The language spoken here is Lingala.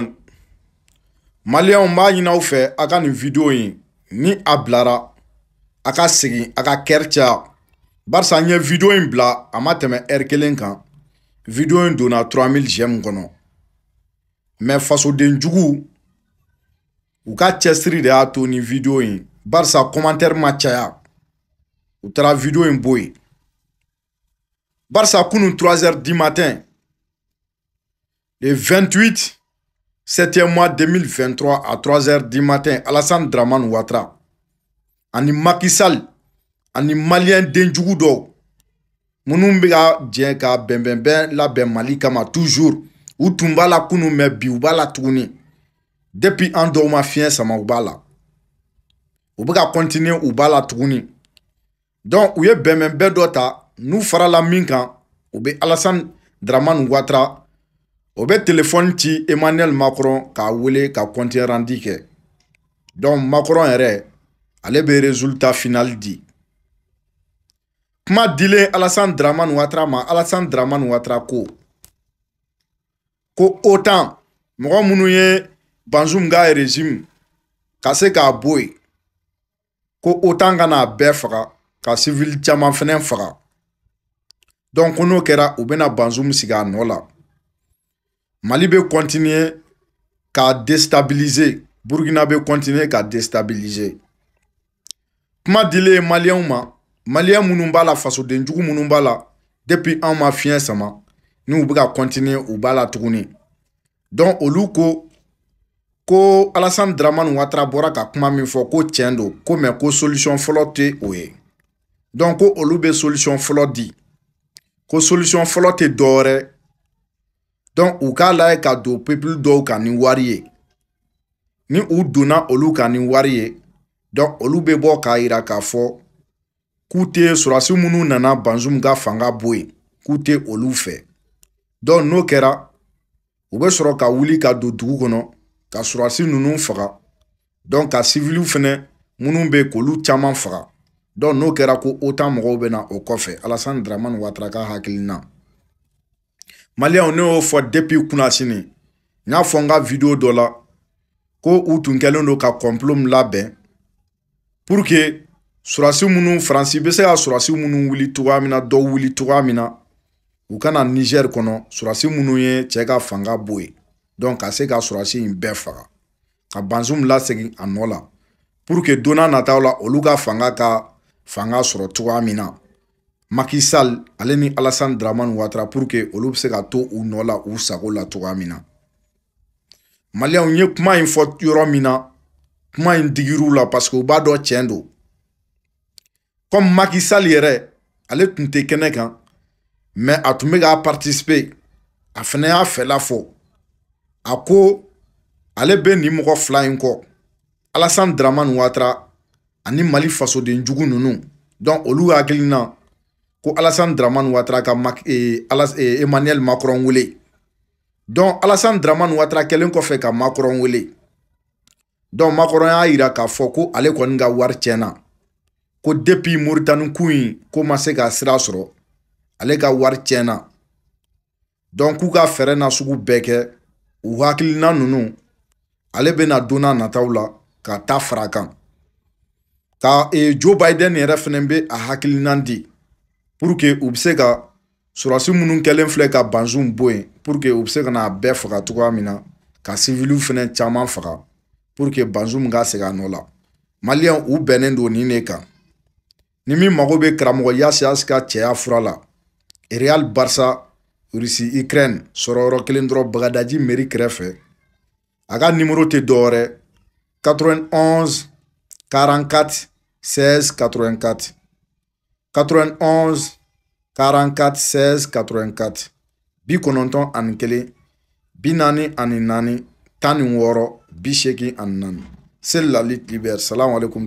mɔni maliyɛnw n b'a ɲini aw fɛ a ka nin video in ni a bilara a ka segin a ka kɛri caya barisa n ye video in bila a ma tɛmɛ ɛri kelen kan video in donna 3000 gm kɔnɔ mɛ fasodenjugu u ka cɛsiri de y'a to ni video in barisa kɔmantɛri ma caya u taara video in bo yen barisa kunu 3 heures du matin le 28 7e mois 2023 à 3h du matin Alassane Draman Ouattara ani Macky Sall ani maliyɛn denjugu dɔw minnu bɛ ka jɛ ka bɛnbɛnbɛn labɛn mali kama toujours u tun b'a la kunun mɛ bi u b'a la tuguni depuis an dɔw ma fiɲɛ sama u b'a la u bɛ ka continuer u b'a la tuguni donc u ye bɛnbɛnbɛn dɔ ta n'u farala min kan u bɛ Alassane Dramane Ouattara o bɛ telefɔni ci emmanuel macron k'a wele ka compte rendu kɛ donc macron yɛrɛ ale bɛ résultat final di kuma dilen alassane dramane ouattara ma alassane dramane ouattara ko ko otan mɔgɔ minnu ye banzum ka régime ka se k'a bo yen ko otan ka n'a bɛɛ faga ka civil caman fɛnɛ faga donc ko n'o kɛra u bɛna banzum sigi a nɔ la mali bɛ kɔntiniye k'a destabilize burukina bɛ kɔntiniye k'a destabilize kuma dilen maliyɛnw ma maliyɛn minnu b'a la fasodenjugu minnu b'a la depi anw ma fiɲɛ sama ni u bɛ ka kɔntiniye u b'a la tuguni dɔnku olu ko ko alasan daramani watara bɔra ka kuma min fɔ ko tiɲɛ don ko mɛ ko solisɔn fɔlɔ tɛ o ye dɔnku ko olu bɛ solisɔn fɔlɔ di ko solisɔn fɔlɔ tɛ dɔwɛrɛ u k'a layɛ e ka don pepulu dɔw kan ni wari ye ni u donna olu kan ni wari ye olu bɛ bɔ k'a yira k'a fɔ k'u tɛ surasi minnu nana banzum ka fanga bɔ yen k'u tɛ olu fɛ n'o kɛra u bɛ sɔrɔ ka wuli ka don dugu kɔnɔ ka surasi ninnu faga ka siviliw fana minnu bɛ k'olu caman faga n'o kɛra ko otan mɔgɔw bɛ na o kɔfɛ alasan daramani watara ka hakilina maliyɛnw ne y'o fɔ depi kunna sini n y'a fɔ n ka video dɔ la ko u tun kɛlen don ka kɔnpilo min labɛn pour que surasi minnu faransi bɛ se ka surasi minnu wuli cogoya min na dɔ wuli cogoya min na u kana nizɛri kɔnɔ surasi minnu ye cɛ ka fanga bo ye donc ka se ka surasi in bɛɛ faga ka bansiw lasegin a nɔ la pour que don n'a nataw la olu ka fanga ka fanga sɔrɔ cogoya min na Macky Sall ale ni Alassane Dramane Ouattara pour que olu bɛ se ka to u nɔ la u sago la cogoya min na maliyɛnw ye kuma in fɔ yɔrɔ min na kuma in digir'u la parce que u b'a dɔn tiɲɛ don comme Macky Sall yɛrɛ ale tun tɛ kɛnɛ kan mais a tun bɛ k'a participer a fana y'a fɛla fɔ a ko ale bɛ nin mɔgɔ fila in kɔ Alassane Dramane Ouattara ani Mali fasoden jugu ninnu donc olu hakilina ko alasan dramani watara ka mak, e, eh, alas, e, emmanuel macron wele donc alasan dramani watara kɛlen kɔfɛ ka macron wele donc macron y'a yira k'a fɔ ko ale kɔni ka wari tiɲɛna ko depuis moritani kun in ko ma se ka sira sɔrɔ ale ka wari tiɲɛna donc k'u ka fɛɛrɛ na sugu bɛɛ kɛ u hakilina ninnu ale bɛna don n'a nataw la ka taa fara a kan ka e, joe biden yɛrɛ fɛnɛ bɛ a hakilina di puruke u bɛ se ka surasi minnu kɛlen filɛ ka banzun bɔ yen puruke u bɛ se ka n'a bɛɛ faga cogoya min na ka siviliw fɛnɛ caman faga puruke banzun min ka segin a nɔ la maliyɛn u bɛnnen don nin de kan ni min mago bɛ karamɔgɔ yasiyasi ka cɛya fura la real barsa rusi ukraine sɔrɔyɔrɔ kelen dɔrɔn bagadaji meri kɛrɛfɛ a ka nimoro tɛ dɔwɛrɛ 91 44 16 84 91 44 16 84 bi kɔnɔntɔn ani kelen bi naani ani naani tan ni wɔɔrɔ bi seegin ani naani seli lali libɛri salamu alekum